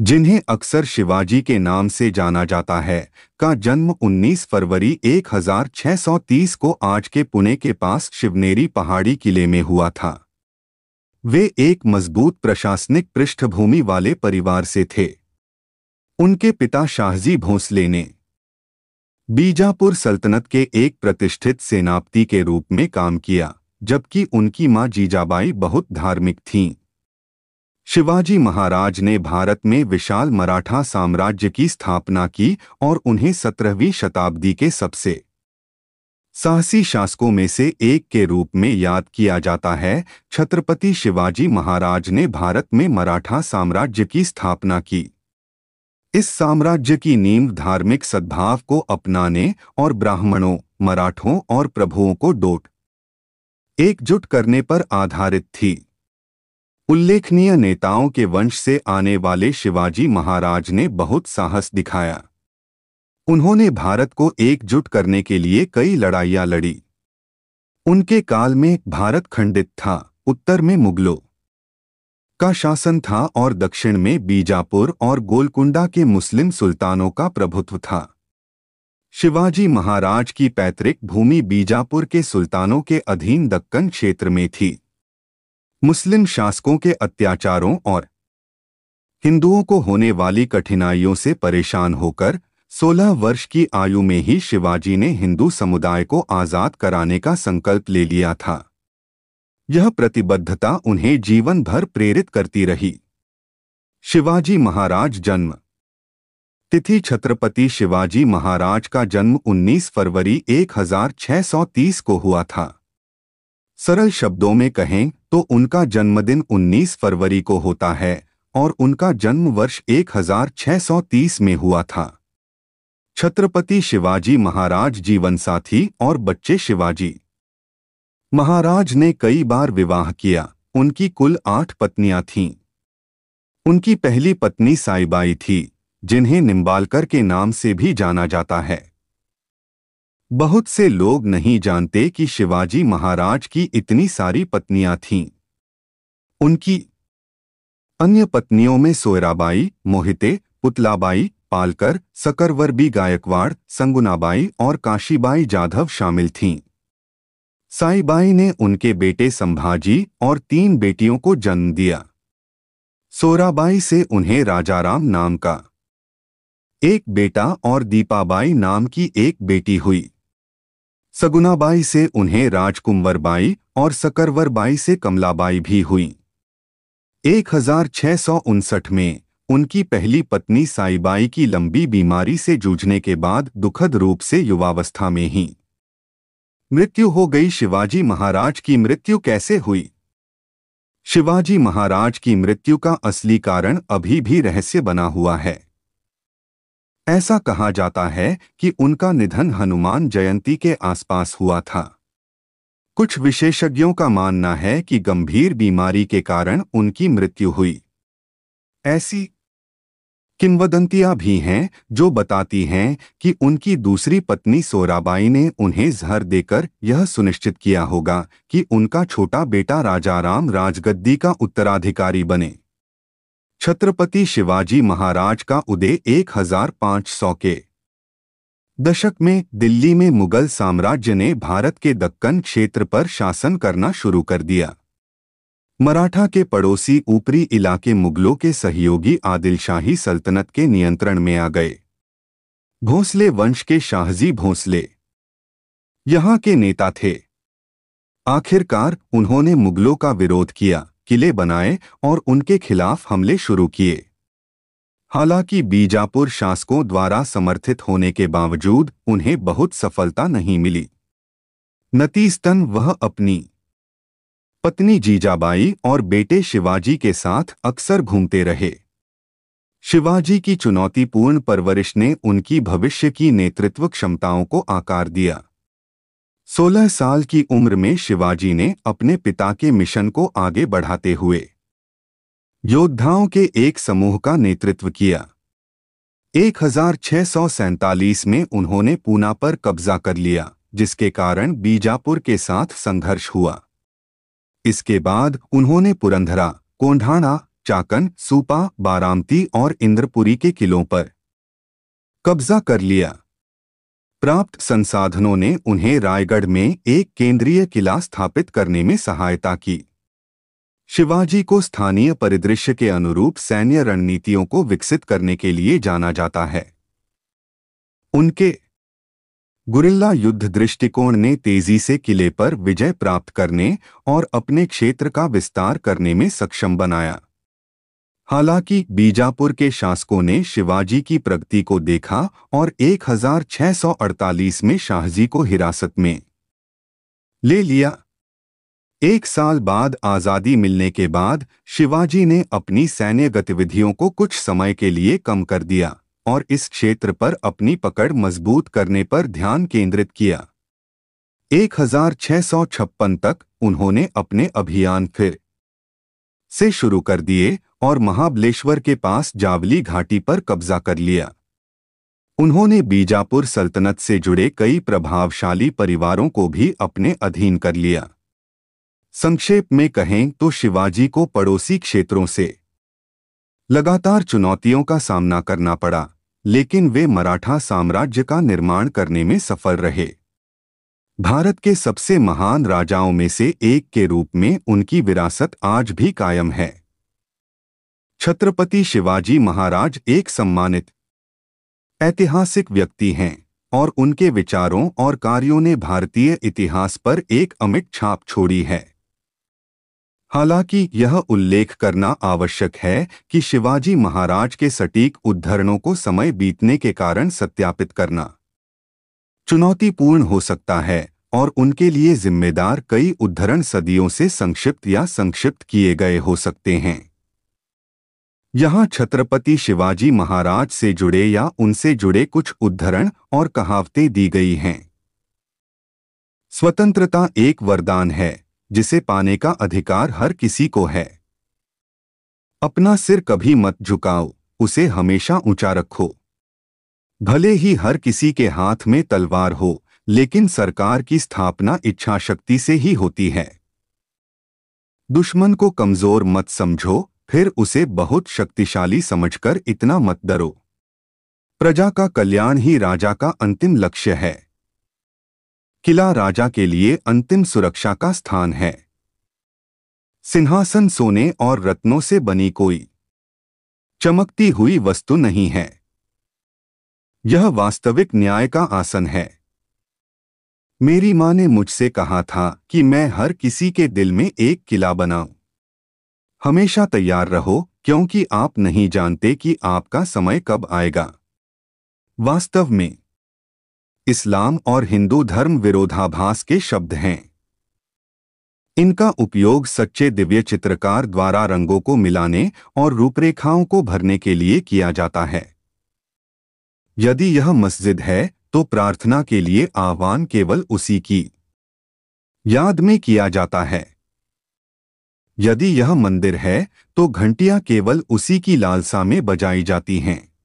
जिन्हें अक्सर शिवाजी के नाम से जाना जाता है का जन्म 19 फरवरी 1630 को आज के पुणे के पास शिवनेरी पहाड़ी किले में हुआ था वे एक मजबूत प्रशासनिक पृष्ठभूमि वाले परिवार से थे उनके पिता शाहजी भोंसले ने बीजापुर सल्तनत के एक प्रतिष्ठित सेनापति के रूप में काम किया जबकि उनकी मां जीजाबाई बहुत धार्मिक थीं शिवाजी महाराज ने भारत में विशाल मराठा साम्राज्य की स्थापना की और उन्हें सत्रहवीं शताब्दी के सबसे साहसी शासकों में से एक के रूप में याद किया जाता है छत्रपति शिवाजी महाराज ने भारत में मराठा साम्राज्य की स्थापना की इस साम्राज्य की नींव धार्मिक सद्भाव को अपनाने और ब्राह्मणों मराठों और प्रभुओं को डोट एकजुट करने पर आधारित थी उल्लेखनीय नेताओं के वंश से आने वाले शिवाजी महाराज ने बहुत साहस दिखाया उन्होंने भारत को एकजुट करने के लिए कई लड़ाइयाँ लड़ी उनके काल में भारत खंडित था उत्तर में मुगलों का शासन था और दक्षिण में बीजापुर और गोलकुंडा के मुस्लिम सुल्तानों का प्रभुत्व था शिवाजी महाराज की पैतृक भूमि बीजापुर के सुल्तानों के अधीन दक्कन क्षेत्र में थी मुस्लिम शासकों के अत्याचारों और हिंदुओं को होने वाली कठिनाइयों से परेशान होकर 16 वर्ष की आयु में ही शिवाजी ने हिंदू समुदाय को आज़ाद कराने का संकल्प ले लिया था यह प्रतिबद्धता उन्हें जीवन भर प्रेरित करती रही शिवाजी महाराज जन्म तिथि छत्रपति शिवाजी महाराज का जन्म 19 फरवरी 1630 को हुआ था सरल शब्दों में कहें तो उनका जन्मदिन 19 फरवरी को होता है और उनका जन्म वर्ष 1630 में हुआ था छत्रपति शिवाजी महाराज जीवन साथी और बच्चे शिवाजी महाराज ने कई बार विवाह किया उनकी कुल आठ पत्नियां थीं उनकी पहली पत्नी साईबाई थी जिन्हें निम्बालकर के नाम से भी जाना जाता है बहुत से लोग नहीं जानते कि शिवाजी महाराज की इतनी सारी पत्नियां थीं उनकी अन्य पत्नियों में सोयराबाई मोहिते पुतलाबाई पालकर सकरवरबी गायकवाड़ संगुनाबाई और काशीबाई जाधव शामिल थीं साईबाई ने उनके बेटे संभाजी और तीन बेटियों को जन्म दिया सोराबाई से उन्हें राजाराम नाम का एक बेटा और दीपाबाई नाम की एक बेटी हुई सगुनाबाई से उन्हें राजकुंवर बाई और सकरवर बाई से कमलाबाई भी हुई एक में उनकी पहली पत्नी साईबाई की लंबी बीमारी से जूझने के बाद दुखद रूप से युवावस्था में ही मृत्यु हो गई शिवाजी महाराज की मृत्यु कैसे हुई शिवाजी महाराज की मृत्यु का असली कारण अभी भी रहस्य बना हुआ है ऐसा कहा जाता है कि उनका निधन हनुमान जयंती के आसपास हुआ था कुछ विशेषज्ञों का मानना है कि गंभीर बीमारी के कारण उनकी मृत्यु हुई ऐसी किंवदंतियां भी हैं जो बताती हैं कि उनकी दूसरी पत्नी सोराबाई ने उन्हें जहर देकर यह सुनिश्चित किया होगा कि उनका छोटा बेटा राजाराम राजगद्दी का उत्तराधिकारी बने छत्रपति शिवाजी महाराज का उदय 1500 के दशक में दिल्ली में मुगल साम्राज्य ने भारत के दक्कन क्षेत्र पर शासन करना शुरू कर दिया मराठा के पड़ोसी ऊपरी इलाके मुगलों के सहयोगी आदिलशाही सल्तनत के नियंत्रण में आ गए भोंसले वंश के शाहजी भोंसले यहाँ के नेता थे आखिरकार उन्होंने मुगलों का विरोध किया किले बनाए और उनके खिलाफ हमले शुरू किए हालांकि बीजापुर शासकों द्वारा समर्थित होने के बावजूद उन्हें बहुत सफलता नहीं मिली नतीजतन वह अपनी पत्नी जीजाबाई और बेटे शिवाजी के साथ अक्सर घूमते रहे शिवाजी की चुनौतीपूर्ण परवरिश ने उनकी भविष्य की नेतृत्व क्षमताओं को आकार दिया सोलह साल की उम्र में शिवाजी ने अपने पिता के मिशन को आगे बढ़ाते हुए योद्धाओं के एक समूह का नेतृत्व किया एक में उन्होंने पूना पर कब्जा कर लिया जिसके कारण बीजापुर के साथ संघर्ष हुआ इसके बाद उन्होंने पुरंधरा कोंढाणा चाकन सूपा बारामती और इंद्रपुरी के किलों पर कब्जा कर लिया प्राप्त संसाधनों ने उन्हें रायगढ़ में एक केंद्रीय किला स्थापित करने में सहायता की शिवाजी को स्थानीय परिदृश्य के अनुरूप सैन्य रणनीतियों को विकसित करने के लिए जाना जाता है उनके गुरिल्ला युद्ध दृष्टिकोण ने तेजी से किले पर विजय प्राप्त करने और अपने क्षेत्र का विस्तार करने में सक्षम बनाया हालांकि बीजापुर के शासकों ने शिवाजी की प्रगति को देखा और 1648 में शाहजी को हिरासत में ले लिया एक साल बाद आज़ादी मिलने के बाद शिवाजी ने अपनी सैन्य गतिविधियों को कुछ समय के लिए कम कर दिया और इस क्षेत्र पर अपनी पकड़ मजबूत करने पर ध्यान केंद्रित किया 1656 तक उन्होंने अपने अभियान फिर से शुरू कर दिए और महाबलेश्वर के पास जावली घाटी पर कब्जा कर लिया उन्होंने बीजापुर सल्तनत से जुड़े कई प्रभावशाली परिवारों को भी अपने अधीन कर लिया संक्षेप में कहें तो शिवाजी को पड़ोसी क्षेत्रों से लगातार चुनौतियों का सामना करना पड़ा लेकिन वे मराठा साम्राज्य का निर्माण करने में सफल रहे भारत के सबसे महान राजाओं में से एक के रूप में उनकी विरासत आज भी कायम है छत्रपति शिवाजी महाराज एक सम्मानित ऐतिहासिक व्यक्ति हैं और उनके विचारों और कार्यों ने भारतीय इतिहास पर एक अमिट छाप छोड़ी है हालांकि यह उल्लेख करना आवश्यक है कि शिवाजी महाराज के सटीक उद्धरणों को समय बीतने के कारण सत्यापित करना चुनौतीपूर्ण हो सकता है और उनके लिए जिम्मेदार कई उद्धरण सदियों से संक्षिप्त या संक्षिप्त किए गए हो सकते हैं यहाँ छत्रपति शिवाजी महाराज से जुड़े या उनसे जुड़े कुछ उद्धरण और कहावतें दी गई हैं स्वतंत्रता एक वरदान है जिसे पाने का अधिकार हर किसी को है अपना सिर कभी मत झुकाओ उसे हमेशा ऊंचा रखो भले ही हर किसी के हाथ में तलवार हो लेकिन सरकार की स्थापना इच्छा शक्ति से ही होती है दुश्मन को कमजोर मत समझो फिर उसे बहुत शक्तिशाली समझकर इतना मत डरो प्रजा का कल्याण ही राजा का अंतिम लक्ष्य है किला राजा के लिए अंतिम सुरक्षा का स्थान है सिंहासन सोने और रत्नों से बनी कोई चमकती हुई वस्तु नहीं है यह वास्तविक न्याय का आसन है मेरी मां ने मुझसे कहा था कि मैं हर किसी के दिल में एक किला बनाऊं हमेशा तैयार रहो क्योंकि आप नहीं जानते कि आपका समय कब आएगा वास्तव में इस्लाम और हिंदू धर्म विरोधाभास के शब्द हैं इनका उपयोग सच्चे दिव्य चित्रकार द्वारा रंगों को मिलाने और रूपरेखाओं को भरने के लिए किया जाता है यदि यह मस्जिद है तो प्रार्थना के लिए आह्वान केवल उसी की याद में किया जाता है यदि यह मंदिर है तो घंटियां केवल उसी की लालसा में बजाई जाती हैं